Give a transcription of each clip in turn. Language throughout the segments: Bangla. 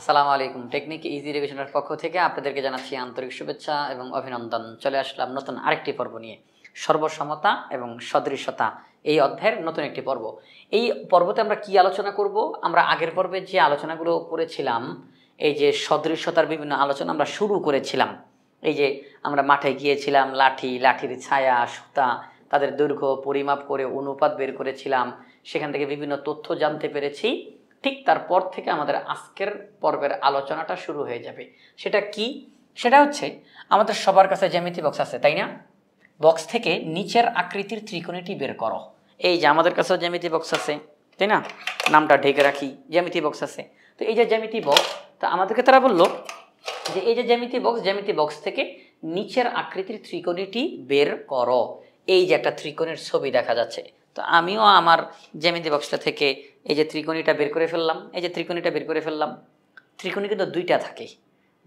আসসালামু আলাইকুম টেকনিক ইজি ইরিগেশনের পক্ষ থেকে আপনাদেরকে জানাচ্ছি আন্তরিক শুভেচ্ছা এবং অভিনন্দন চলে আসলাম নতুন আরেকটি পর্ব নিয়ে সর্বসমতা এবং সদৃশতা এই অধ্যায়ের নতুন একটি পর্ব এই পর্বতে আমরা কি আলোচনা করব আমরা আগের পর্বে যে আলোচনাগুলো করেছিলাম এই যে সদৃশতার বিভিন্ন আলোচনা আমরা শুরু করেছিলাম এই যে আমরা মাঠে গিয়েছিলাম লাঠি লাঠির ছায়া সুতা তাদের দৈর্ঘ্য পরিমাপ করে অনুপাত বের করেছিলাম সেখান থেকে বিভিন্ন তথ্য জানতে পেরেছি ঠিক তারপর থেকে আমাদের আজকের পর্বের আলোচনাটা শুরু হয়ে যাবে সেটা কি সেটা হচ্ছে আমাদের সবার কাছে জ্যামিতি বক্স আছে তাই না বক্স থেকে নিচের আকৃতির ত্রিকোণীটি বের করো এই যে আমাদের কাছেও জ্যামিতি বক্স আছে তাই না নামটা ঢেকে রাখি জ্যামিতি বক্স আছে তো এই যে জ্যামিতি বক্স তা আমাদেরকে তারা বলল যে এই যে জ্যামিতি বক্স জ্যামিতি বক্স থেকে নিচের আকৃতির ত্রিকোণীটি বের করো এই যে একটা ত্রিকোণের ছবি দেখা যাচ্ছে তো আমিও আমার জ্যামিতি বক্সটা থেকে এই যে ত্রিকোণিটা বের করে ফেললাম এই যে ত্রিকোণিটা বের করে ফেললাম ত্রিকোণী কিন্তু দুইটা থাকে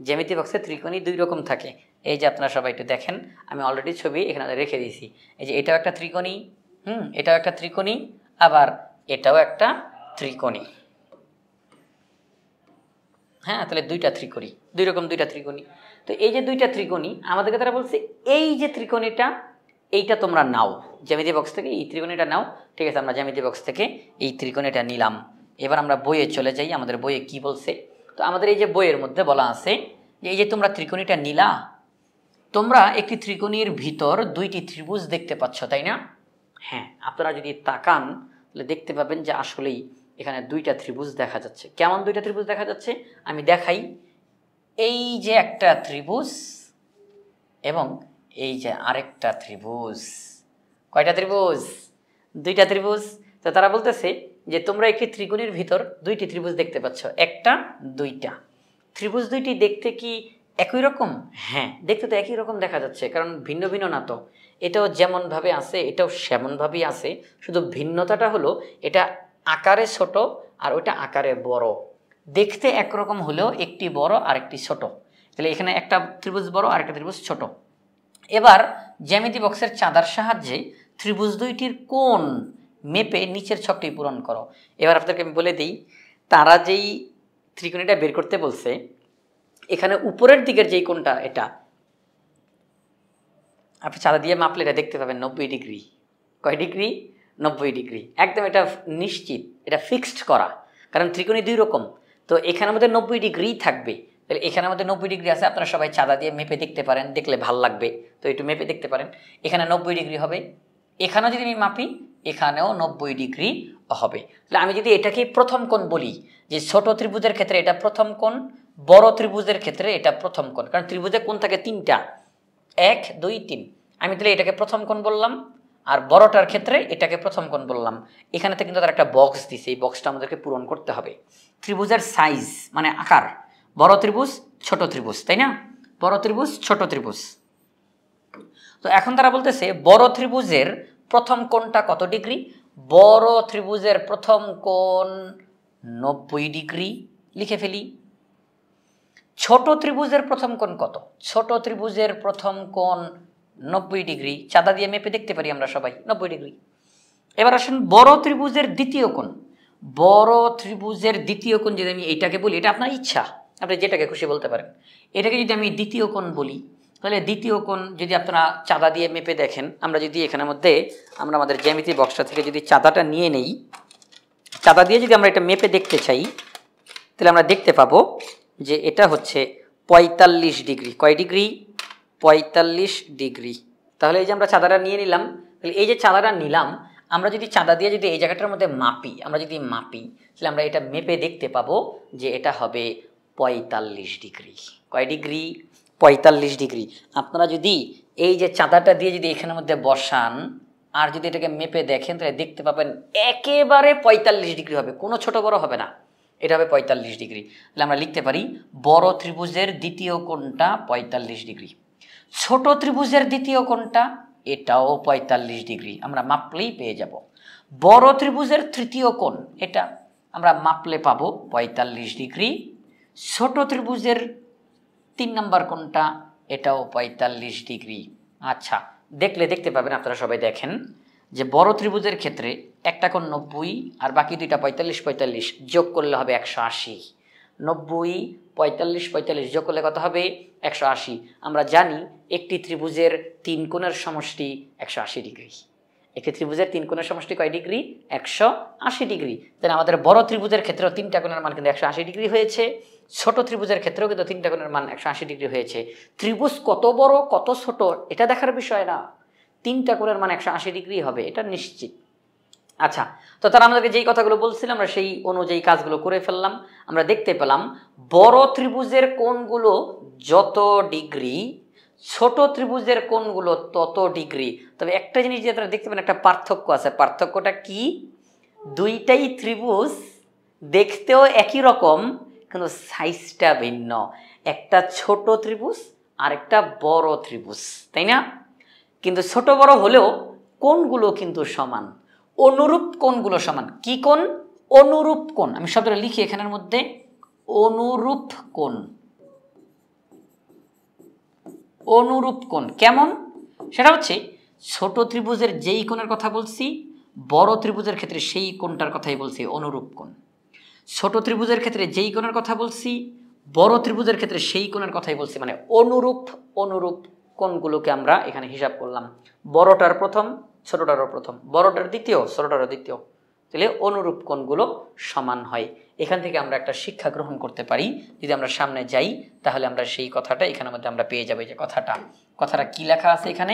জ্যামিতি বক্সে ত্রিকোণী দুই রকম থাকে এই যে আপনারা সবাই একটু দেখেন আমি অলরেডি ছবি এখানে রেখে দিয়েছি এই যে এটাও একটা ত্রিকোণী হুম এটাও একটা ত্রিকোণী আবার এটাও একটা ত্রিকোণী হ্যাঁ তাহলে দুইটা ত্রিকোণী দুই রকম দুইটা ত্রিকোণী তো এই যে দুইটা ত্রিকোণী আমাদেরকে তারা বলছে এই যে ত্রিকোণীটা এইটা তোমরা নাও জ্যামিতি বক্স থেকে এই ত্রিকোণটা নাও ঠিক আছে আমরা জ্যামিতি বক্স থেকে এই ত্রিকোণটা নিলাম এবার আমরা বইয়ে চলে যাই আমাদের বইয়ে কি বলছে তো আমাদের এই যে বইয়ের মধ্যে বলা আছে যে এই যে তোমরা ত্রিকোণীটা নিলা তোমরা একটি ত্রিকোণীর ভিতর দুইটি ত্রিভুজ দেখতে পাচ্ছ তাই না হ্যাঁ আপনারা যদি তাকান তাহলে দেখতে পাবেন যে আসলেই এখানে দুইটা ত্রিভুজ দেখা যাচ্ছে কেমন দুইটা ত্রিভুজ দেখা যাচ্ছে আমি দেখাই এই যে একটা ত্রিভুজ এবং এই যে আরেকটা ত্রিভুজ কয়টা ত্রিভুজ দুইটা ত্রিভুজ তো তারা বলতেছে যে তোমরা একটি ত্রিগুণের ভিতর দুইটি ত্রিভুজ দেখতে পাচ্ছ একটা দুইটা ত্রিভুজ দুইটি দেখতে কি একই রকম হ্যাঁ দেখতে তো একই রকম দেখা যাচ্ছে কারণ ভিন্ন ভিন্ন না তো এটাও যেমনভাবে আছে এটাও সেমনভাবেই আছে শুধু ভিন্নতাটা হলো এটা আকারে ছোট আর ওটা আকারে বড় দেখতে একরকম হলেও একটি বড় আর একটি ছোট তাহলে এখানে একটা ত্রিভুজ বড় আর একটা ত্রিভুজ ছোট এবার জ্যামিতি বক্সের চাঁদার সাহায্যে ত্রিভুজ দুইটির কোন মেপে নিচের ছকটি পূরণ করো এবার আপনাদেরকে আমি বলে দিই তারা যেই ত্রিকোণীটা বের করতে বলছে এখানে উপরের দিকের যেই কোনটা এটা আপনি চাঁদা দিয়ে মাপলে এটা দেখতে পাবেন নব্বই ডিগ্রি কয় ডিগ্রি নব্বই ডিগ্রি একদম এটা নিশ্চিত এটা ফিক্সড করা কারণ ত্রিকোণী দুই রকম তো এখানে আমাদের নব্বই ডিগ্রি থাকবে তাহলে এখানে আমাদের নব্বই ডিগ্রি আছে আপনারা সবাই চাঁদা দিয়ে মেপে দেখতে পারেন দেখলে ভাল লাগবে তো একটু মেপে দেখতে পারেন এখানে নব্বই ডিগ্রি হবে এখানেও যদি আমি মাপি এখানেও নব্বই ডিগ্রি হবে তাহলে আমি যদি এটাকে প্রথম কোণ বলি যে ছোট ত্রিভুজের ক্ষেত্রে এটা প্রথম কোণ বড় ত্রিভুজের ক্ষেত্রে এটা প্রথম কোণ কারণ ত্রিভুজের কোণ থাকে তিনটা এক দুই তিন আমি তাহলে এটাকে প্রথম কোণ বললাম আর বড়টার ক্ষেত্রে এটাকে প্রথম কোণ বললাম এখানেতে কিন্তু তার একটা বক্স দিছে এই বক্সটা আমাদেরকে পূরণ করতে হবে ত্রিভুজের সাইজ মানে আকার বড় ত্রিভুজ ছোট ত্রিভুজ তাই না বড় ত্রিভুজ ছোট ত্রিভুজ তো এখন তারা বলতেছে বড় ত্রিভুজের প্রথম কোণটা কত ডিগ্রি বড় ত্রিভুজের প্রথম কোণ নব্বই ডিগ্রি লিখে ফেলি ছোট ত্রিভুজের প্রথম কোণ কত ছোট ত্রিভুজের প্রথম কোণ নব্বই ডিগ্রি চাঁদা দিয়ে মেপে দেখতে পারি আমরা সবাই নব্বই ডিগ্রি এবার আসেন বড় ত্রিভুজের দ্বিতীয় কোণ বড় ত্রিভুজের দ্বিতীয় কোণ যদি আমি এইটাকে বলি এটা আপনার ইচ্ছা আপনি যেটাকে খুশি বলতে পারেন এটাকে যদি আমি দ্বিতীয় কোণ বলি তাহলে দ্বিতীয় কোণ যদি আপনারা চাঁদা দিয়ে মেপে দেখেন আমরা যদি এখানের মধ্যে আমরা আমাদের জ্যামিতি বক্সটা থেকে যদি চাঁদাটা নিয়ে নেই চাঁদা দিয়ে যদি আমরা এটা মেপে দেখতে চাই তাহলে আমরা দেখতে পাবো যে এটা হচ্ছে পঁয়তাল্লিশ ডিগ্রি কয় ডিগ্রি পঁয়তাল্লিশ ডিগ্রি তাহলে এই যে আমরা চাঁদাটা নিয়ে নিলাম তাহলে এই যে চাঁদাটা নিলাম আমরা যদি চাঁদা দিয়ে যদি এই জায়গাটার মধ্যে মাপি আমরা যদি মাপি তাহলে আমরা এটা মেপে দেখতে পাবো যে এটা হবে পঁয়তাল্লিশ ডিগ্রি কয় ডিগ্রি পঁয়তাল্লিশ ডিগ্রি আপনারা যদি এই যে চাঁদাটা দিয়ে যদি এখানের মধ্যে বসান আর যদি এটাকে মেপে দেখেন তাহলে দেখতে পাবেন একেবারে পঁয়তাল্লিশ ডিগ্রি হবে কোনো ছোট বড় হবে না এটা হবে পঁয়তাল্লিশ ডিগ্রি তাহলে আমরা লিখতে পারি বড় ত্রিভুজের দ্বিতীয় কোণটা পঁয়তাল্লিশ ডিগ্রি ছোট ত্রিভুজের দ্বিতীয় কোণটা এটাও পঁয়তাল্লিশ ডিগ্রি আমরা মাপলেই পেয়ে যাব বড় ত্রিভুজের তৃতীয় কোণ এটা আমরা মাপলে পাবো পঁয়তাল্লিশ ডিগ্রি ছোট ত্রিভুজের তিন নম্বর কোনটা এটাও পঁয়তাল্লিশ ডিগ্রি আচ্ছা দেখলে দেখতে পাবেন আপনারা সবাই দেখেন যে বড় ত্রিভুজের ক্ষেত্রে একটা কোণ নব্বই আর বাকি দুইটা পঁয়তাল্লিশ পঁয়তাল্লিশ যোগ করলে হবে একশো আশি নব্বই পঁয়তাল্লিশ পঁয়তাল্লিশ যোগ করলে কত হবে একশো আশি আমরা জানি একটি ত্রিভুজের তিন কোণের সমষ্টি একশো আশি ডিগ্রি একটি ত্রিভুজের তিন কোণের সমষ্টি কয় ডিগ্রি একশো আশি ডিগ্রি তাহলে আমাদের বড় ত্রিভুজের ক্ষেত্রেও তিনটা কোণের মান কিন্তু একশো আশি ডিগ্রি হয়েছে ছোট ত্রিভুজের ক্ষেত্রেও কিন্তু তিনটা কোণের মান একশো আশি ডিগ্রি হয়েছে ত্রিভুজ কত বড় কত ছোট এটা দেখার বিষয় না তিনটা কোণের মান একশো আশি ডিগ্রি হবে এটা নিশ্চিত আচ্ছা তো তারা আমাদেরকে যেই কথাগুলো বলছিলাম আমরা সেই অনুযায়ী কাজগুলো করে ফেললাম আমরা দেখতে পেলাম বড় ত্রিভুজের কোণগুলো যত ডিগ্রি ছোট ত্রিভুজের কোণগুলো তত ডিগ্রি তবে একটা জিনিস যে তারা দেখতে পাবেন একটা পার্থক্য আছে পার্থক্যটা কি দুইটাই ত্রিভুজ দেখতেও একই রকম কিন্তু সাইজটা ভিন্ন একটা ছোট ত্রিভুজ আর একটা বড় ত্রিভুজ তাই না কিন্তু ছোট বড় হলেও কোনগুলো কিন্তু সমান অনুরূপ কোনগুলো সমান কি কোন অনুরূপ কোন আমি শব্দটা লিখি এখানের মধ্যে অনুরূপ কোন অনুরূপ কোন কেমন সেটা হচ্ছে ছোট ত্রিভুজের যেই কোণের কথা বলছি বড় ত্রিভুজের ক্ষেত্রে সেই কোণটার কথাই বলছি অনুরূপ কোণ ছোট ত্রিভুজের ক্ষেত্রে যেই কোণের কথা বলছি বড় ত্রিভুজের ক্ষেত্রে সেই কোণের কথাই বলছি মানে অনুরূপ অনুরূপ কোণগুলোকে আমরা এখানে হিসাব করলাম বড়টার প্রথম ছোটটারও প্রথম বড়টার দ্বিতীয় ছোটটারও দ্বিতীয় তাহলে অনুরূপ কোণগুলো সমান হয় এখান থেকে আমরা একটা শিক্ষা গ্রহণ করতে পারি যদি আমরা সামনে যাই তাহলে আমরা সেই কথাটা এখানের মধ্যে আমরা পেয়ে যাবো যে কথাটা কথাটা কি লেখা আছে এখানে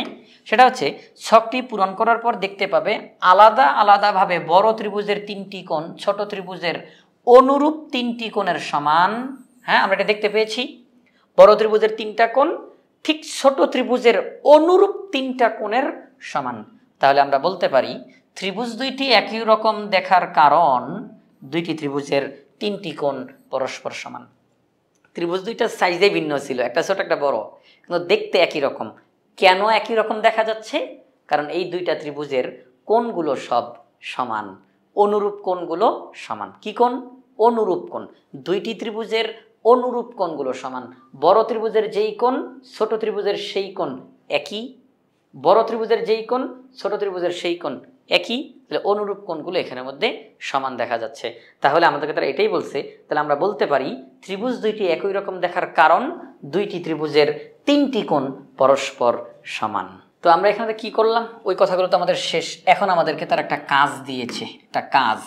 সেটা হচ্ছে ছকটি পূরণ করার পর দেখতে পাবে আলাদা আলাদাভাবে বড় ত্রিভুজের তিনটি কোণ ছোট ত্রিভুজের অনুরূপ তিনটি কোণের সমান হ্যাঁ আমরা এটা দেখতে পেয়েছি বড় ত্রিভুজের তিনটা কোণ ঠিক ছোট ত্রিভুজের অনুরূপ তিনটা কোণের সমান তাহলে আমরা বলতে পারি ত্রিভুজ দুইটি একই রকম দেখার কারণ দুইটি ত্রিভুজের তিনটি কোণ পরস্পর সমান ত্রিভুজ দুইটার সাইজে ভিন্ন ছিল একটা ছোট একটা বড় কিন্তু দেখতে একই রকম কেন একই রকম দেখা যাচ্ছে কারণ এই দুইটা ত্রিভুজের কোণগুলো সব সমান অনুরূপ কোণগুলো সমান কি কোণ অনুরূপ কোণ দুইটি ত্রিভুজের অনুরূপ কোণগুলো সমান বড় ত্রিভুজের যেই কোণ ছোট ত্রিভুজের সেই কোণ একই বড় ত্রিভুজের যেই কোণ ছোট ত্রিভুজের সেই কোণ একই তাহলে অনুরূপ কোণগুলো এখানের মধ্যে সমান দেখা যাচ্ছে তাহলে আমাদেরকে তারা এটাই বলছে তাহলে আমরা বলতে পারি ত্রিভুজ দুইটি একই রকম দেখার কারণ দুইটি ত্রিভুজের তিনটি কোণ পরস্পর সমান তো আমরা এখানে কি করলাম ওই কথাগুলো তো আমাদের শেষ এখন আমাদেরকে তার একটা কাজ দিয়েছে একটা কাজ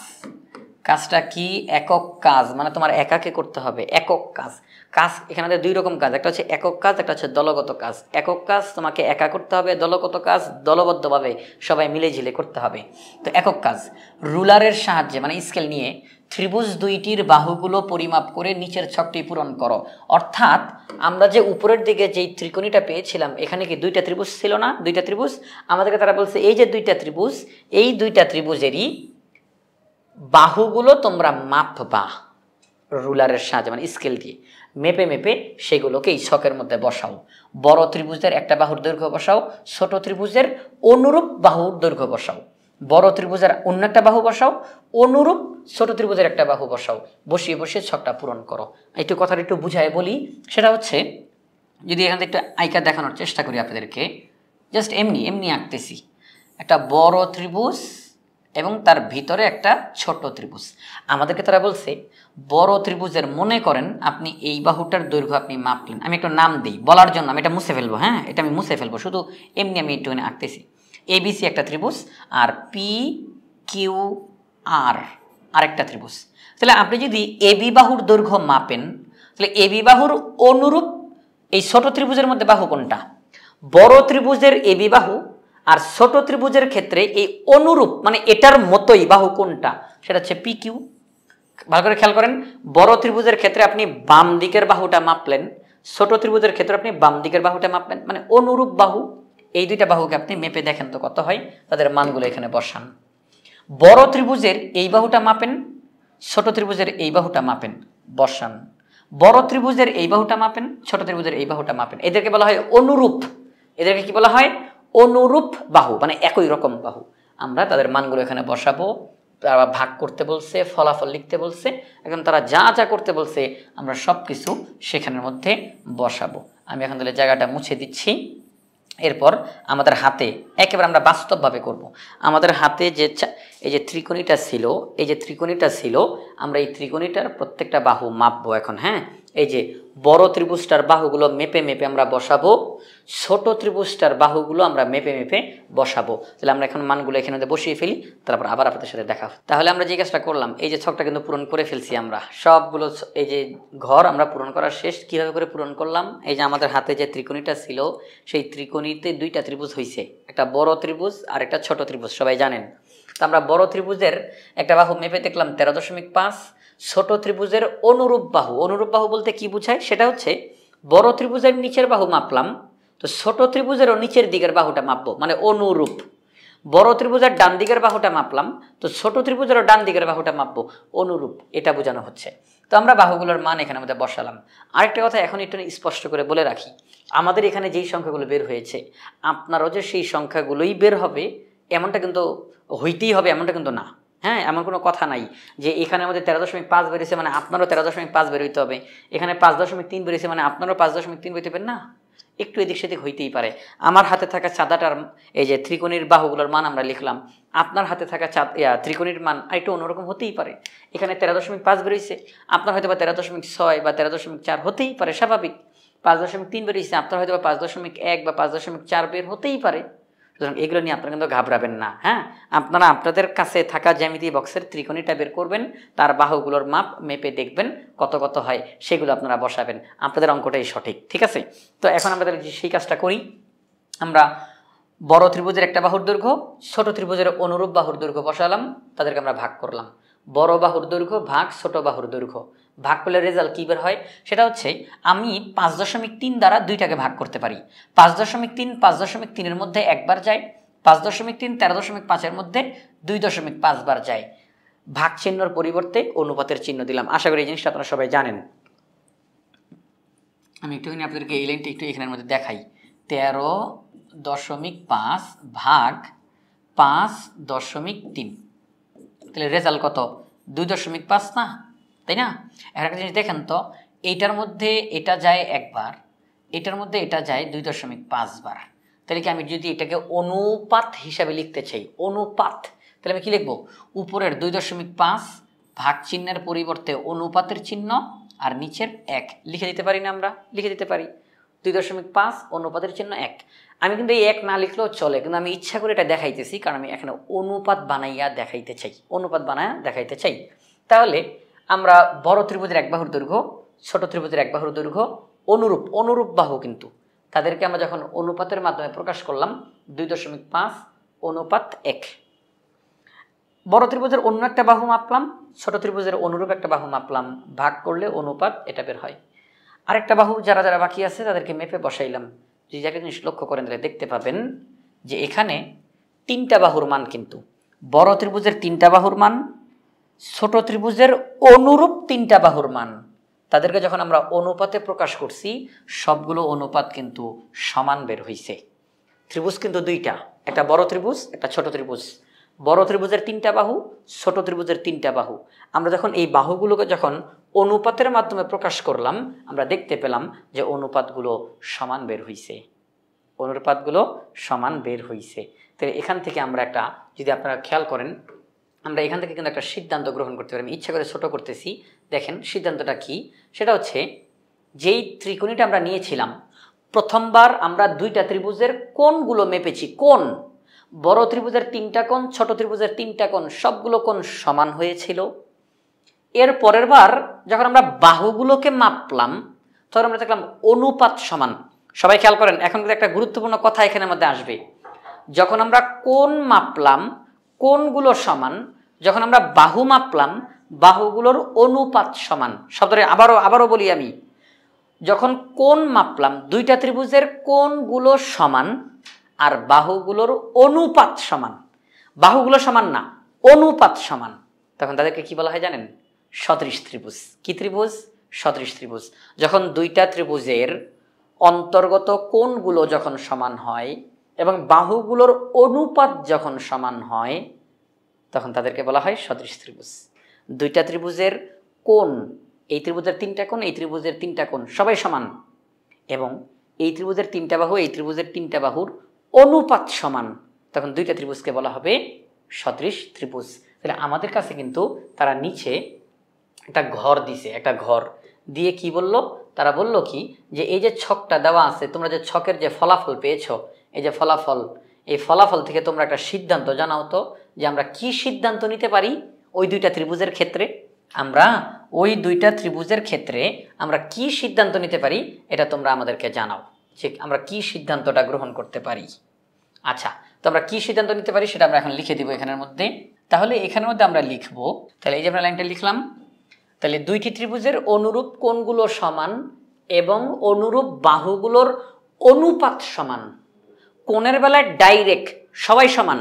কাজটা কি একক কাজ মানে তোমার একাকে করতে হবে একক কাজ কাজ এখানে দুই রকম কাজ একটা হচ্ছে একক কাজ একটা হচ্ছে দলগত কাজ একক কাজ তোমাকে একা করতে হবে দলগত কাজ দলবদ্ধভাবে সবাই মিলে ঝিলে করতে হবে তো একক কাজ রুলারের সাহায্যে মানে স্কেল নিয়ে ত্রিভুজ দুইটির বাহুগুলো পরিমাপ করে নিচের ছকটি পূরণ করো অর্থাৎ আমরা যে উপরের দিকে যেই ত্রিকোণীটা পেয়েছিলাম এখানে কি দুইটা ত্রিভুজ ছিল না দুইটা ত্রিভুজ আমাদেরকে তারা বলছে এই যে দুইটা ত্রিভুজ এই দুইটা ত্রিভুজেরই বাহুগুলো তোমরা মাপ বা রুলারের সাহায্যে মানে স্কেল দিয়ে মেপে মেপে সেগুলোকে এই ছকের মধ্যে বসাও বড় ত্রিভুজের একটা বাহুর দৈর্ঘ্য বসাও ছোট ত্রিভুজের অনুরূপ বাহুর দৈর্ঘ্য বসাও বড় ত্রিভুজের অন্য একটা বাহু বসাও অনুরূপ ছোট ত্রিভুজের একটা বাহু বসাও বসিয়ে বসিয়ে ছকটা পূরণ করো একটু কথাটা একটু বুঝায় বলি সেটা হচ্ছে যদি এখানে একটু আইকা দেখানোর চেষ্টা করি আপনাদেরকে জাস্ট এমনি এমনি আঁকতেছি একটা বড় ত্রিভুজ এবং তার ভিতরে একটা ছোট ত্রিভুজ আমাদেরকে তারা বলছে বড় ত্রিভুজের মনে করেন আপনি এই বাহুটার দৈর্ঘ্য আপনি মাপলেন আমি একটু নাম দিই বলার জন্য আমি এটা মুছে ফেলবো হ্যাঁ এটা আমি মুছে ফেলবো শুধু এমনি আমি একটুখানি আঁকতেছি এবিসি একটা ত্রিভুজ আর পি কিউ আর আরেকটা ত্রিভুজ তাহলে আপনি যদি এবি বাহুর দৈর্ঘ্য মাপেন তাহলে এবি বাহুর অনুরূপ এই ছোট ত্রিভুজের মধ্যে বাহু কোনটা বড় ত্রিভুজের এবি বাহু আর ছোট ত্রিভুজের ক্ষেত্রে এই অনুরূপ মানে এটার মতোই বাহু কোনটা সেটা হচ্ছে পি কিউ ভালো করে খেয়াল করেন বড় ত্রিভুজের ক্ষেত্রে আপনি বাম দিকের বাহুটা মাপলেন ছোট ত্রিভুজের ক্ষেত্রে আপনি বাম দিকের বাহুটা মাপলেন মানে অনুরূপ বাহু এই দুইটা বাহুকে আপনি মেপে দেখেন তো কত হয় তাদের মানগুলো এখানে বসান বড় ত্রিভুজের এই বাহুটা মাপেন ছোট ত্রিভুজের এই বাহুটা মাপেন বসান বড় ত্রিভুজের এই বাহুটা মাপেন ছোট ত্রিভুজের এই বাহুটা মাপেন এদেরকে বলা হয় অনুরূপ এদেরকে কি বলা হয় অনুরূপ বাহু মানে একই রকম বাহু আমরা তাদের মানগুলো এখানে বসাবো তারা ভাগ করতে বলছে ফলাফল লিখতে বলছে এখন তারা যা যা করতে বলছে আমরা সব কিছু সেখানের মধ্যে বসাবো আমি এখন তাহলে জায়গাটা মুছে দিচ্ছি এরপর আমাদের হাতে একেবারে আমরা বাস্তবভাবে করব। আমাদের হাতে যে এই যে ত্রিকোণিটা ছিল এই যে ত্রিকোণিটা ছিল আমরা এই ত্রিকোণিটার প্রত্যেকটা বাহু মাপবো এখন হ্যাঁ এই যে বড় ত্রিভুজটার বাহুগুলো মেপে মেপে আমরা বসাবো ছোট ত্রিভুজটার বাহুগুলো আমরা মেপে মেপে বসাবো তাহলে আমরা এখন মানগুলো এখানে বসিয়ে ফেলি তারপর আবার আপনাদের সাথে দেখাবো তাহলে আমরা যে কাজটা করলাম এই যে ছকটা কিন্তু পূরণ করে ফেলছি আমরা সবগুলো এই যে ঘর আমরা পূরণ করার শেষ কিভাবে করে পূরণ করলাম এই যে আমাদের হাতে যে ত্রিকোণীটা ছিল সেই ত্রিকোণীতে দুইটা ত্রিভুজ হয়েছে একটা বড় ত্রিভুজ আর একটা ছোট ত্রিভুজ সবাই জানেন তো আমরা বড় ত্রিভুজের একটা বাহু মেপে দেখলাম তেরো দশমিক পাঁচ ছোট ত্রিভুজের অনুরূপ বাহু অনুরূপ বাহু বলতে কি বোঝায় সেটা হচ্ছে বড় ত্রিভুজের নিচের বাহু মাপলাম তো ছোট ত্রিভুজেরও নিচের দিকের বাহুটা মাপবো মানে অনুরূপ বড় ত্রিভুজের ডান দিকের বাহুটা মাপলাম তো ছোট ত্রিভুজেরও ডান দিকের বাহুটা মাপবো অনুরূপ এটা বোঝানো হচ্ছে তো আমরা বাহুগুলোর মান এখানে আমাদের বসালাম আরেকটা কথা এখন একটু স্পষ্ট করে বলে রাখি আমাদের এখানে যেই সংখ্যাগুলো বের হয়েছে আপনারও যে সেই সংখ্যাগুলোই বের হবে এমনটা কিন্তু হইতেই হবে এমনটা কিন্তু না হ্যাঁ এমন কোনো কথা নাই যে এখানে আমাদের তেরো দশমিক পাঁচ বেরিয়েছে মানে আপনারও তেরো দশমিক পাঁচ বেরোইতে হবে এখানে পাঁচ দশমিক তিন বেরিয়েছে মানে আপনারও পাঁচ দশমিক তিন বেরোতে না একটু এদিক সেদিক হইতেই পারে আমার হাতে থাকা চাঁদাটার এই যে ত্রিকোণীর বাহুগুলোর মান আমরা লিখলাম আপনার হাতে থাকা চাঁদ ত্রিকোণীর মান একটু অন্যরকম হতেই পারে এখানে তেরো দশমিক পাঁচ বেরোইছে আপনার হয়তো বা তেরো দশমিক ছয় বা তেরো দশমিক চার হতেই পারে স্বাভাবিক পাঁচ দশমিক তিন বেরিয়েছে আপনার হয়তো বা পাঁচ দশমিক এক বা পাঁচ দশমিক চার বের হতেই পারে সুতরাং এগুলো নিয়ে আপনারা কিন্তু ঘাবড়াবেন না হ্যাঁ আপনারা আপনাদের কাছে থাকা জ্যামিতি বক্সের ত্রিকোণীটা বের করবেন তার বাহুগুলোর মাপ মেপে দেখবেন কত কত হয় সেগুলো আপনারা বসাবেন আপনাদের অঙ্কটাই সঠিক ঠিক আছে তো এখন আমরা তাহলে সেই কাজটা করি আমরা বড় ত্রিভুজের একটা বাহুর দৈর্ঘ্য ছোট ত্রিভুজের অনুরূপ বাহুর দৈর্ঘ্য বসালাম তাদেরকে আমরা ভাগ করলাম বড় বাহুর দৈর্ঘ্য ভাগ ছোট বাহুর দৈর্ঘ্য ভাগ করলে রেজাল্ট কী বের হয় সেটা হচ্ছে আমি পাঁচ দশমিক তিন দ্বারা দুইটাকে ভাগ করতে পারি পাঁচ দশমিক তিন পাঁচ দশমিক তিনের মধ্যে একবার যায় পাঁচ দশমিক তিন তেরো দশমিক পাঁচের মধ্যে দুই দশমিক পাঁচবার যায় ভাগ চিহ্নর পরিবর্তে অনুপাতের চিহ্ন দিলাম আশা করি এই জিনিসটা আপনারা সবাই জানেন আমি একটুখানি আপনাদেরকে এই লাইনটা একটু এখানের মধ্যে দেখাই তেরো দশমিক পাঁচ ভাগ পাঁচ দশমিক তিন তাহলে রেজাল্ট কত দুই দশমিক পাঁচ না তাই না একটা জিনিস দেখেন তো এইটার মধ্যে এটা যায় একবার এটার মধ্যে এটা যায় দুই দশমিক পাঁচবার তাহলে কি আমি যদি এটাকে অনুপাত হিসাবে লিখতে চাই অনুপাত তাহলে আমি কী লিখবো উপরের দুই দশমিক পাঁচ ভাগ চিহ্নের পরিবর্তে অনুপাতের চিহ্ন আর নিচের এক লিখে দিতে পারি না আমরা লিখে দিতে পারি দুই দশমিক পাঁচ অনুপাতের চিহ্ন এক আমি কিন্তু এই এক না লিখলেও চলে কিন্তু আমি ইচ্ছা করে এটা দেখাইতেছি কারণ আমি এখানে অনুপাত বানাইয়া দেখাইতে চাই অনুপাত বানাইয়া দেখাইতে চাই তাহলে আমরা বড় ত্রিভুজের এক বাহুর দৈর্ঘ্য ছোট ত্রিভুজের এক বাহুর দৈর্ঘ্য অনুরূপ অনুরূপ বাহু কিন্তু তাদেরকে আমরা যখন অনুপাতের মাধ্যমে প্রকাশ করলাম দুই দশমিক পাঁচ অনুপাত এক বড় ত্রিভুজের অন্য একটা বাহু মাপলাম ছোট ত্রিভুজের অনুরূপ একটা বাহু মাপলাম ভাগ করলে অনুপাত এটা বের হয় আরেকটা বাহু যারা যারা বাকি আছে তাদেরকে মেপে বসাইলাম যে যাকে জিনিস লক্ষ্য করেন তাহলে দেখতে পাবেন যে এখানে তিনটা বাহুর মান কিন্তু বড় ত্রিভুজের তিনটা বাহুর মান ছোট ত্রিভুজের অনুরূপ তিনটা বাহুর মান তাদেরকে যখন আমরা অনুপাতে প্রকাশ করছি সবগুলো অনুপাত কিন্তু সমান বের হয়েছে ত্রিভুজ কিন্তু দুইটা একটা বড় ত্রিভুজ একটা ছোট ত্রিভুজ বড় ত্রিভুজের তিনটা বাহু ছোট ত্রিভুজের তিনটা বাহু আমরা যখন এই বাহুগুলোকে যখন অনুপাতের মাধ্যমে প্রকাশ করলাম আমরা দেখতে পেলাম যে অনুপাতগুলো সমান বের হয়েছে অনুপাতগুলো সমান বের হইছে তাহলে এখান থেকে আমরা একটা যদি আপনারা খেয়াল করেন আমরা এখান থেকে কিন্তু একটা সিদ্ধান্ত গ্রহণ করতে পারি আমি ইচ্ছা করে ছোটো করতেছি দেখেন সিদ্ধান্তটা কি সেটা হচ্ছে যেই ত্রিকোণীটা আমরা নিয়েছিলাম প্রথমবার আমরা দুইটা ত্রিভুজের কোনগুলো মেপেছি কোন বড় ত্রিভুজের তিনটা কোণ ছোট ত্রিভুজের তিনটা কোণ সবগুলো কোণ সমান হয়েছিল এর পরের বার যখন আমরা বাহুগুলোকে মাপলাম তখন আমরা দেখলাম অনুপাত সমান সবাই খেয়াল করেন এখন কিন্তু একটা গুরুত্বপূর্ণ কথা এখানে মধ্যে আসবে যখন আমরা কোন মাপলাম কোনগুলো সমান যখন আমরা বাহু মাপলাম বাহুগুলোর অনুপাত সমান শব্দরে আবারও আবারও বলি আমি যখন কোন মাপলাম দুইটা ত্রিভুজের কোনগুলো সমান আর বাহুগুলোর অনুপাত সমান বাহুগুলো সমান না অনুপাত সমান তখন তাদেরকে কি বলা হয় জানেন সদৃশ ত্রিভুজ কি ত্রিভুজ সদৃশ ত্রিভুজ যখন দুইটা ত্রিভুজের অন্তর্গত কোনগুলো যখন সমান হয় এবং বাহুগুলোর অনুপাত যখন সমান হয় তখন তাদেরকে বলা হয় সদৃশ ত্রিভুজ দুইটা ত্রিভুজের কোণ এই ত্রিভুজের তিনটা কোণ এই ত্রিভুজের তিনটা কোণ সবাই সমান এবং এই ত্রিভুজের তিনটা বাহু এই ত্রিভুজের তিনটা বাহুর অনুপাত সমান তখন দুইটা ত্রিভুজকে বলা হবে সদৃশ ত্রিভুজ তাহলে আমাদের কাছে কিন্তু তারা নিচে একটা ঘর দিছে একটা ঘর দিয়ে কি বলল তারা বলল কি যে এই যে ছকটা দেওয়া আছে তোমরা যে ছকের যে ফলাফল পেয়েছো এই যে ফলাফল এই ফলাফল থেকে তোমরা একটা সিদ্ধান্ত জানাও তো যে আমরা কি সিদ্ধান্ত নিতে পারি ওই দুইটা ত্রিভুজের ক্ষেত্রে আমরা ওই দুইটা ত্রিভুজের ক্ষেত্রে আমরা কি সিদ্ধান্ত নিতে পারি এটা তোমরা আমাদেরকে জানাও ঠিক আমরা কি সিদ্ধান্তটা গ্রহণ করতে পারি আচ্ছা তো আমরা কী সিদ্ধান্ত নিতে পারি সেটা আমরা এখন লিখে দিব এখানের মধ্যে তাহলে এখানের মধ্যে আমরা লিখব তাহলে এই যে আমরা লাইনটা লিখলাম তাহলে দুইটি ত্রিভুজের অনুরূপ কোণগুলো সমান এবং অনুরূপ বাহুগুলোর অনুপাত সমান কোণের বেলায় ডাইরেক্ট সবাই সমান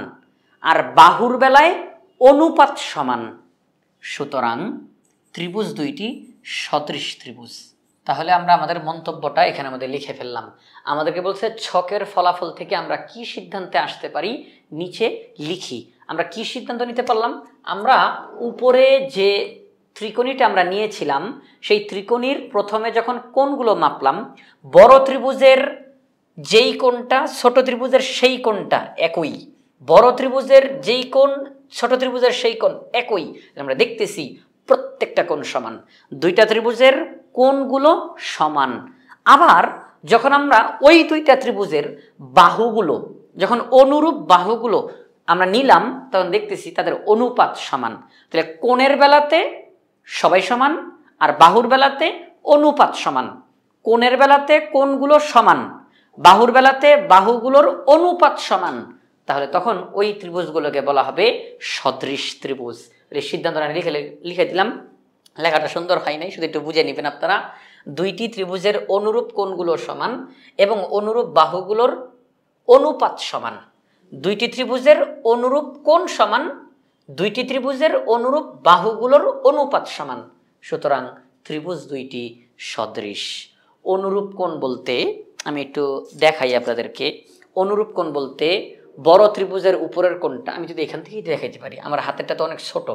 আর বাহুর বেলায় অনুপাত সমান সুতরাং ত্রিভুজ দুইটি সদৃশ ত্রিভুজ তাহলে আমরা আমাদের মন্তব্যটা এখানে আমাদের লিখে ফেললাম আমাদেরকে বলছে ছকের ফলাফল থেকে আমরা কি সিদ্ধান্তে আসতে পারি নিচে লিখি আমরা কি সিদ্ধান্ত নিতে পারলাম আমরা উপরে যে ত্রিকোণীটা আমরা নিয়েছিলাম সেই ত্রিকোণীর প্রথমে যখন কোনগুলো মাপলাম বড় ত্রিভুজের যেই কোনটা ছোট ত্রিভুজের সেই কোনটা একই বড় ত্রিভুজের যেই কোণ ছোট ত্রিভুজের সেই কোণ একই আমরা দেখতেছি প্রত্যেকটা কোন সমান দুইটা ত্রিভুজের কোনগুলো সমান আবার যখন আমরা ওই দুইটা ত্রিভুজের বাহুগুলো যখন অনুরূপ বাহুগুলো আমরা নিলাম তখন দেখতেছি তাদের অনুপাত সমান তাহলে কোণের বেলাতে সবাই সমান আর বাহুর বেলাতে অনুপাত সমান কোণের বেলাতে কোনগুলো সমান বাহুর বেলাতে বাহুগুলোর অনুপাত সমান তাহলে তখন ওই ত্রিভুজগুলোকে বলা হবে সদৃশ ত্রিভুজ এই আমি লিখে লিখে দিলাম লেখাটা সুন্দর হয় নাই শুধু একটু বুঝে নেবেন আপনারা দুইটি ত্রিভুজের অনুরূপ কোণগুলো সমান এবং অনুরূপ বাহুগুলোর অনুপাত সমান দুইটি ত্রিভুজের অনুরূপ কোণ সমান দুইটি ত্রিভুজের অনুরূপ বাহুগুলোর অনুপাত সমান সুতরাং ত্রিভুজ দুইটি সদৃশ অনুরূপ কোণ বলতে আমি একটু দেখাই আপনাদেরকে অনুরূপ কোণ বলতে বড় ত্রিভুজের উপরের কোণটা আমি যদি এখান থেকেই দেখাইতে পারি আমার হাতেরটা তো অনেক ছোট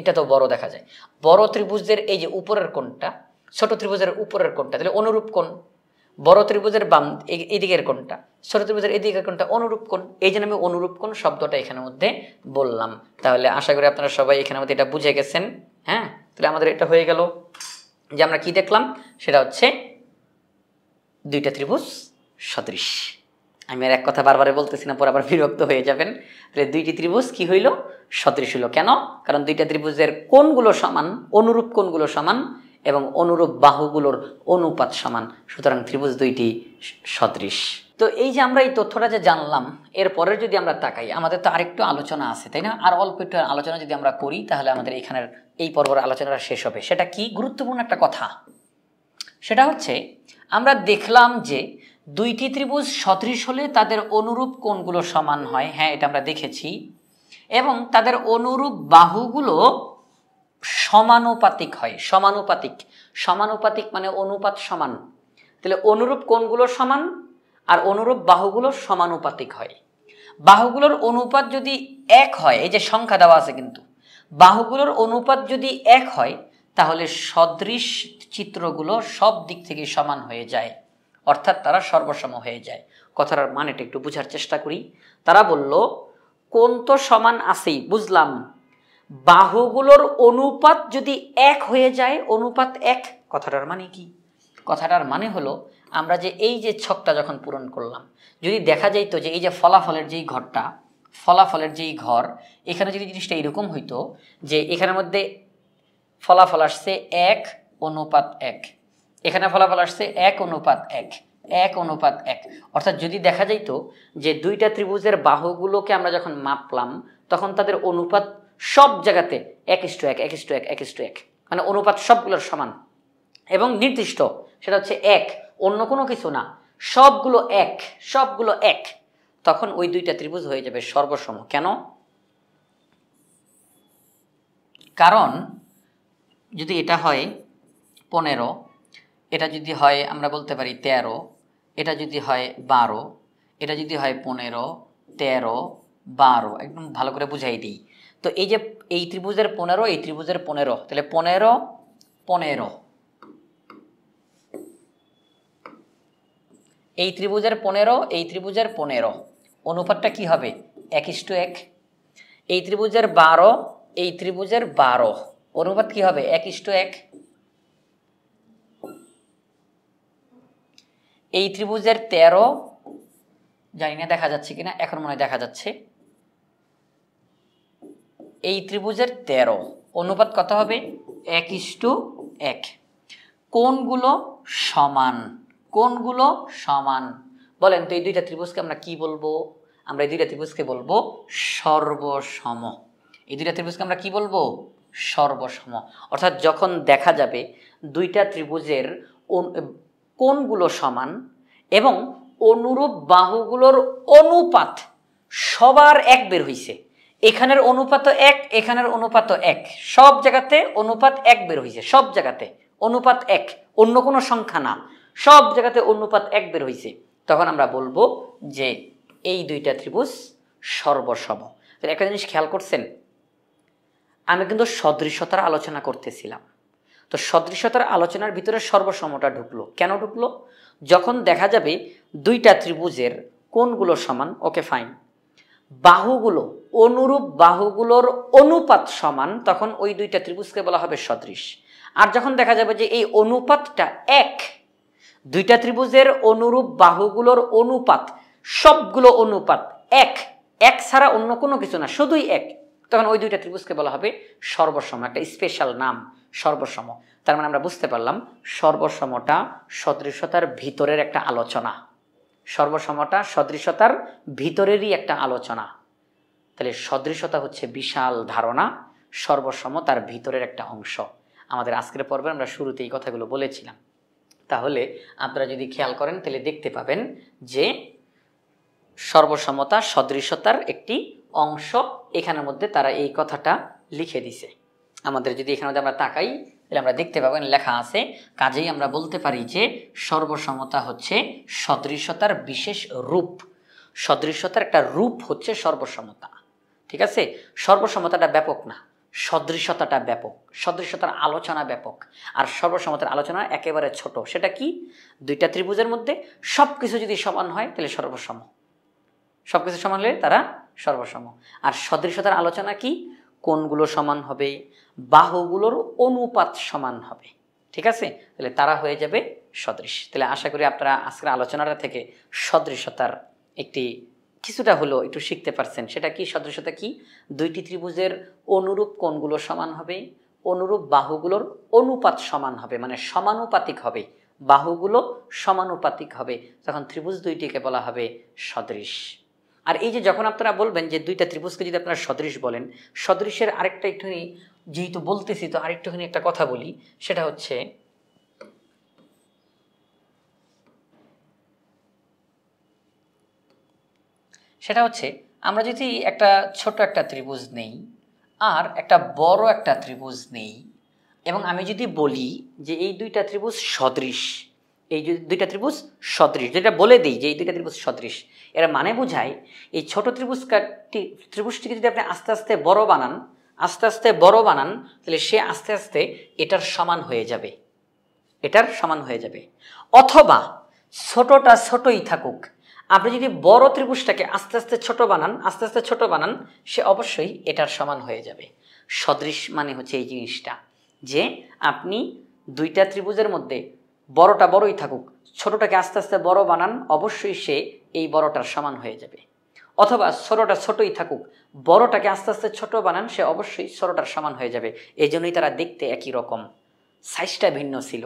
এটা তো বড় দেখা যায় বড় ত্রিভুজের এই যে উপরের কোণটা ছোট ত্রিভুজের উপরের কোণটা তাহলে অনুরূপ কোণ বড় ত্রিভুজের বাম এদিকের কোণটা ছোট ত্রিভুজের এদিকের কোণটা অনুরূপ কোণ এই জন্য আমি অনুরূপ কোণ শব্দটা এখানের মধ্যে বললাম তাহলে আশা করি আপনারা সবাই এখানের মধ্যে এটা বুঝে গেছেন হ্যাঁ তাহলে আমাদের এটা হয়ে গেল যে আমরা কি দেখলাম সেটা হচ্ছে দুইটা ত্রিভুজ সদৃশ আমি আর এক কথা বারবারে বলতেছি না পরে আবার বিরক্ত হয়ে যাবেন তাহলে দুইটি ত্রিভুজ কি হইল সদৃশ হইল কেন কারণ দুইটা ত্রিভুজের কোনগুলো সমান অনুরূপ কোনগুলো সমান এবং অনুরূপ বাহুগুলোর অনুপাত সমান সুতরাং ত্রিভুজ দুইটি সদৃশ তো এই যে আমরা এই তথ্যটা যে জানলাম এরপরে যদি আমরা তাকাই আমাদের তো আরেকটু আলোচনা আছে তাই না আর অল্প একটু আলোচনা যদি আমরা করি তাহলে আমাদের এখানের এই পর্বর আলোচনাটা শেষ হবে সেটা কি গুরুত্বপূর্ণ একটা কথা সেটা হচ্ছে আমরা দেখলাম যে দুইটি ত্রিভুজ সদৃশ হলে তাদের অনুরূপ কোণগুলো সমান হয় হ্যাঁ এটা আমরা দেখেছি এবং তাদের অনুরূপ বাহুগুলো সমানুপাতিক হয় সমানুপাতিক সমানুপাতিক মানে অনুপাত সমান তাহলে অনুরূপ কোণগুলো সমান আর অনুরূপ বাহুগুলো সমানুপাতিক হয় বাহুগুলোর অনুপাত যদি এক হয় এই যে সংখ্যা দেওয়া আছে কিন্তু বাহুগুলোর অনুপাত যদি এক হয় তাহলে সদৃশ চিত্রগুলো সব দিক থেকে সমান হয়ে যায় অর্থাৎ তারা সর্বসম হয়ে যায় কথাটার মানেটা একটু বুঝার চেষ্টা করি তারা বলল কোন তো সমান আছেই বুঝলাম বাহুগুলোর অনুপাত যদি এক হয়ে যায় অনুপাত এক কথাটার মানে কি কথাটার মানে হলো আমরা যে এই যে ছকটা যখন পূরণ করলাম যদি দেখা যাইতো যে এই যে ফলাফলের যেই ঘরটা ফলাফলের যেই ঘর এখানে যদি জিনিসটা এরকম হইতো যে এখানের মধ্যে ফলাফল আসছে এক অনুপাত এক এখানে ফলাফল আসছে এক অনুপাত এক এক অনুপাত এক অর্থাৎ যদি দেখা যাইত যে দুইটা ত্রিভুজের বাহুগুলোকে আমরা যখন মাপলাম তখন তাদের অনুপাত সব জায়গাতে এক ইস্টু এক এক ইস্টু এক এক ইস্টু এক মানে অনুপাত সবগুলোর সমান এবং নির্দিষ্ট সেটা হচ্ছে এক অন্য কোনো কিছু না সবগুলো এক সবগুলো এক তখন ওই দুইটা ত্রিভুজ হয়ে যাবে সর্বসম কেন কারণ যদি এটা হয় পনেরো এটা যদি হয় আমরা বলতে পারি তেরো এটা যদি হয় বারো এটা যদি হয় পনেরো তেরো বারো একদম ভালো করে বুঝাই দিই তো এই যে এই ত্রিভুজের পনেরো এই ত্রিভুজের পনেরো তাহলে পনেরো পনেরো এই ত্রিভুজের পনেরো এই ত্রিভুজের পনেরো অনুপাতটা কি হবে এক ইস্টু এক এই ত্রিভুজের বারো এই ত্রিভুজের বারো অনুপাত কি হবে এক ইষ্ট এক এই ত্রিভুজের তেরো জানি না দেখা যাচ্ছে কিনা এখন মনে দেখা যাচ্ছে এই ত্রিভুজের তেরো অনুপাত কত হবে এক ইস্টু এক কোনগুলো সমান কোনগুলো সমান বলেন তো এই দুইটা ত্রিভুজকে আমরা কি বলবো আমরা এই দুইটা ত্রিভুজকে বলবো সর্বসম এই দুইটা ত্রিভুজকে আমরা কি বলবো সর্বসম অর্থাৎ যখন দেখা যাবে দুইটা ত্রিভুজের কোনগুলো সমান এবং অনুরূপ বাহুগুলোর অনুপাত সবার এক বের হইছে এখানের অনুপাত এক এখানের অনুপাত এক সব জায়গাতে অনুপাত এক বের হইছে সব জায়গাতে অনুপাত এক অন্য কোনো সংখ্যা না সব জায়গাতে অনুপাত এক বের হইছে তখন আমরা বলবো যে এই দুইটা ত্রিভুজ সর্বসম একটা জিনিস খেয়াল করছেন আমি কিন্তু সদৃশ্যতার আলোচনা করতেছিলাম তো সদৃশ্যতার আলোচনার ভিতরে সর্বসমটা ঢুকলো কেন ঢুকলো যখন দেখা যাবে দুইটা ত্রিভুজের কোনগুলো সমান ওকে ফাইন বাহুগুলো অনুরূপ বাহুগুলোর অনুপাত সমান তখন ওই দুইটা ত্রিভুজকে বলা হবে সদৃশ আর যখন দেখা যাবে যে এই অনুপাতটা এক দুইটা ত্রিভুজের অনুরূপ বাহুগুলোর অনুপাত সবগুলো অনুপাত এক এক ছাড়া অন্য কোনো কিছু না শুধুই এক তখন ওই দুইটা ত্রিভুজকে বলা হবে সর্বসম একটা স্পেশাল নাম সর্বসম তার মানে আমরা বুঝতে পারলাম সর্বসমটা সদৃশতার ভিতরের একটা আলোচনা সর্বসমটা সদৃশতার ভিতরেরই একটা আলোচনা তাহলে সদৃশতা হচ্ছে বিশাল ধারণা সর্বসম তার ভিতরের একটা অংশ আমাদের আজকের পর্বে আমরা শুরুতে এই কথাগুলো বলেছিলাম তাহলে আপনারা যদি খেয়াল করেন তাহলে দেখতে পাবেন যে সর্বসমতা সদৃশতার একটি অংশ এখানের মধ্যে তারা এই কথাটা লিখে দিছে আমাদের যদি এখানে আমরা তাকাই তাহলে আমরা দেখতে পাবো লেখা আছে কাজেই আমরা বলতে পারি যে সর্বসমতা হচ্ছে সদৃশতার বিশেষ রূপ সদৃশতার একটা রূপ হচ্ছে সর্বসমতা ঠিক আছে সর্বসমতাটা ব্যাপক না সদৃশতাটা ব্যাপক সদৃশতার আলোচনা ব্যাপক আর সর্বসমতার আলোচনা একেবারে ছোট সেটা কি দুইটা ত্রিভুজের মধ্যে সব কিছু যদি সমান হয় তাহলে সর্বসম সব কিছু সমান হলে তারা সর্বসম আর সদৃশতার আলোচনা কি কোনগুলো সমান হবে বাহুগুলোর অনুপাত সমান হবে ঠিক আছে তাহলে তারা হয়ে যাবে সদৃশ তাহলে আশা করি আপনারা আজকের আলোচনাটা থেকে সদৃশতার একটি কিছুটা হলো একটু শিখতে পারছেন সেটা কি সদৃশতা কি দুইটি ত্রিভুজের অনুরূপ কোনগুলো সমান হবে অনুরূপ বাহুগুলোর অনুপাত সমান হবে মানে সমানুপাতিক হবে বাহুগুলো সমানুপাতিক হবে তখন ত্রিভুজ দুইটিকে বলা হবে সদৃশ আর এই যে যখন আপনারা বলবেন যে দুইটা ত্রিভুজকে যদি আপনারা সদৃশ বলেন সদৃশের আরেকটা একটুখানি যেহেতু বলতেছি তো আরেকটুখানি একটা কথা বলি সেটা হচ্ছে সেটা হচ্ছে আমরা যদি একটা ছোট একটা ত্রিভুজ নেই আর একটা বড় একটা ত্রিভুজ নেই এবং আমি যদি বলি যে এই দুইটা ত্রিভুজ সদৃশ এই দুইটা ত্রিভুজ সদৃশ যেটা বলে দিই যে এই দুইটা ত্রিভুজ সদৃশ এর মানে বোঝায় এই ছোট ত্রিভুজটি ত্রিভুজটিকে যদি আপনি আস্তে আস্তে বড় বানান আস্তে আস্তে বড় বানান তাহলে সে আস্তে আস্তে এটার সমান হয়ে যাবে এটার সমান হয়ে যাবে অথবা ছোটটা ছোটই থাকুক আপনি যদি বড় ত্রিভুজটাকে আস্তে আস্তে ছোট বানান আস্তে আস্তে ছোট বানান সে অবশ্যই এটার সমান হয়ে যাবে সদৃশ মানে হচ্ছে এই জিনিসটা যে আপনি দুইটা ত্রিভুজের মধ্যে বড়টা বড়ই থাকুক ছোটটাকে আস্তে আস্তে বড় বানান অবশ্যই সে এই বড়টার সমান হয়ে যাবে অথবা ছোটোটা ছোটই থাকুক বড়টাকে আস্তে আস্তে ছোট বানান সে অবশ্যই ছোটোটার সমান হয়ে যাবে এই জন্যই তারা দেখতে একই রকম সাইজটা ভিন্ন ছিল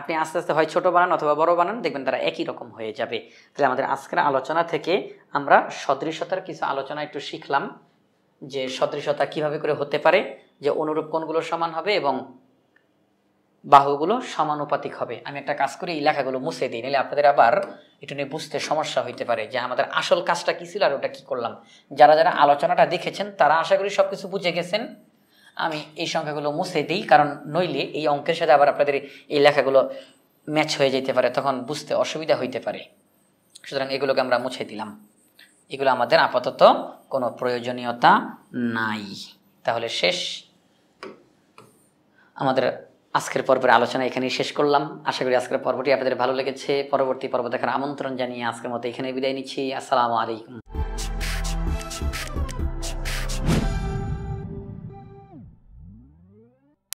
আপনি আস্তে আস্তে হয় ছোট বানান অথবা বড় বানান দেখবেন তারা একই রকম হয়ে যাবে তাহলে আমাদের আজকের আলোচনা থেকে আমরা সদৃশতার কিছু আলোচনা একটু শিখলাম যে সদৃশতা কিভাবে করে হতে পারে যে অনুরূপ কোনগুলো সমান হবে এবং বাহুগুলো সমানুপাতিক হবে আমি একটা কাজ করি এই লেখাগুলো মুছে দিই নাহলে আপনাদের আবার এটা নিয়ে বুঝতে সমস্যা হইতে পারে যে আমাদের আসল কাজটা কী ছিল আর ওটা কী করলাম যারা যারা আলোচনাটা দেখেছেন তারা আশা করি সব কিছু বুঝে গেছেন আমি এই সংখ্যাগুলো মুছে দিই কারণ নইলে এই অঙ্কের সাথে আবার আপনাদের এই লেখাগুলো ম্যাচ হয়ে যেতে পারে তখন বুঝতে অসুবিধা হইতে পারে সুতরাং এগুলোকে আমরা মুছে দিলাম এগুলো আমাদের আপাতত কোনো প্রয়োজনীয়তা নাই তাহলে শেষ আমাদের আজকের পর্বের আলোচনা এখানেই শেষ করলাম আশা করি আজকের পর্বটি আপনাদের ভালো লেগেছে পরবর্তী পর্ব দেখার আমন্ত্রণ জানিয়ে আজকের মতো এখানে বিদায় নিচ্ছি আসসালামু আলাইকুম